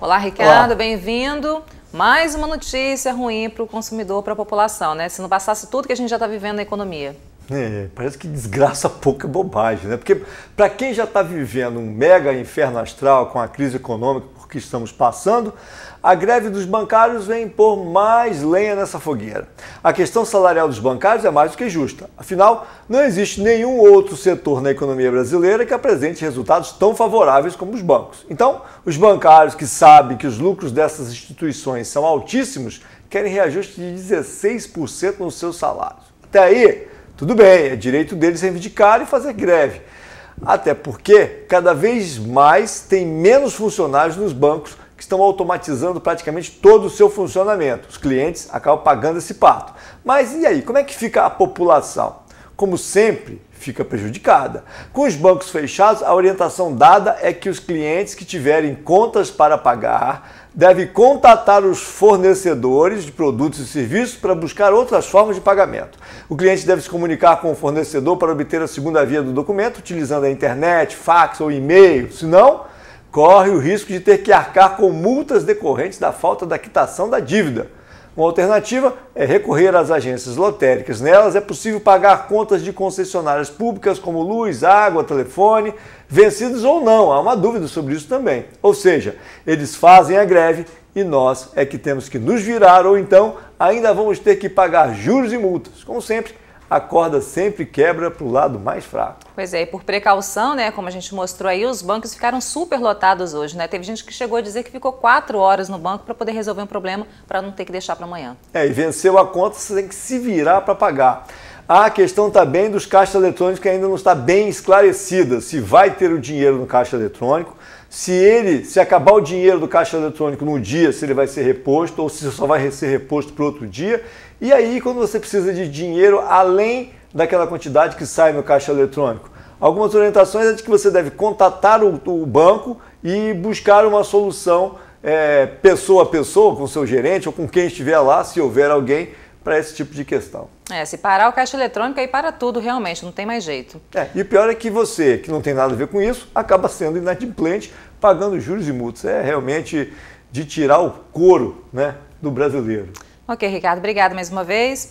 Olá, Ricardo, bem-vindo. Mais uma notícia ruim para o consumidor, para a população, né? Se não passasse tudo que a gente já está vivendo na economia. É, parece que desgraça pouca é bobagem, né? Porque para quem já está vivendo um mega inferno astral com a crise econômica, que estamos passando, a greve dos bancários vem pôr mais lenha nessa fogueira. A questão salarial dos bancários é mais do que justa. Afinal, não existe nenhum outro setor na economia brasileira que apresente resultados tão favoráveis como os bancos. Então, os bancários que sabem que os lucros dessas instituições são altíssimos querem reajuste de 16% nos seus salários. Até aí, tudo bem, é direito deles reivindicar e fazer greve. Até porque cada vez mais tem menos funcionários nos bancos que estão automatizando praticamente todo o seu funcionamento. Os clientes acabam pagando esse pato. Mas e aí, como é que fica a população? como sempre, fica prejudicada. Com os bancos fechados, a orientação dada é que os clientes que tiverem contas para pagar devem contatar os fornecedores de produtos e serviços para buscar outras formas de pagamento. O cliente deve se comunicar com o fornecedor para obter a segunda via do documento, utilizando a internet, fax ou e-mail. Se não, corre o risco de ter que arcar com multas decorrentes da falta da quitação da dívida. Uma alternativa é recorrer às agências lotéricas. Nelas é possível pagar contas de concessionárias públicas como luz, água, telefone, vencidos ou não. Há uma dúvida sobre isso também. Ou seja, eles fazem a greve e nós é que temos que nos virar ou então ainda vamos ter que pagar juros e multas. Como sempre, a corda sempre quebra para o lado mais fraco. Pois é, e por precaução, né, como a gente mostrou aí, os bancos ficaram super lotados hoje, né? Teve gente que chegou a dizer que ficou quatro horas no banco para poder resolver um problema, para não ter que deixar para amanhã. É, e venceu a conta, você tem que se virar para pagar. A questão também tá dos caixas eletrônicos que ainda não está bem esclarecida, se vai ter o dinheiro no caixa eletrônico, se ele, se acabar o dinheiro do caixa eletrônico num dia, se ele vai ser reposto ou se só vai ser reposto para outro dia. E aí, quando você precisa de dinheiro além daquela quantidade que sai no caixa eletrônico, algumas orientações é de que você deve contatar o, o banco e buscar uma solução é, pessoa a pessoa com seu gerente ou com quem estiver lá, se houver alguém para esse tipo de questão. É, se parar o caixa eletrônico, aí para tudo realmente, não tem mais jeito. É, e o pior é que você, que não tem nada a ver com isso, acaba sendo inadimplente, pagando juros e multas. É realmente de tirar o couro né, do brasileiro. Ok, Ricardo, obrigado mais uma vez.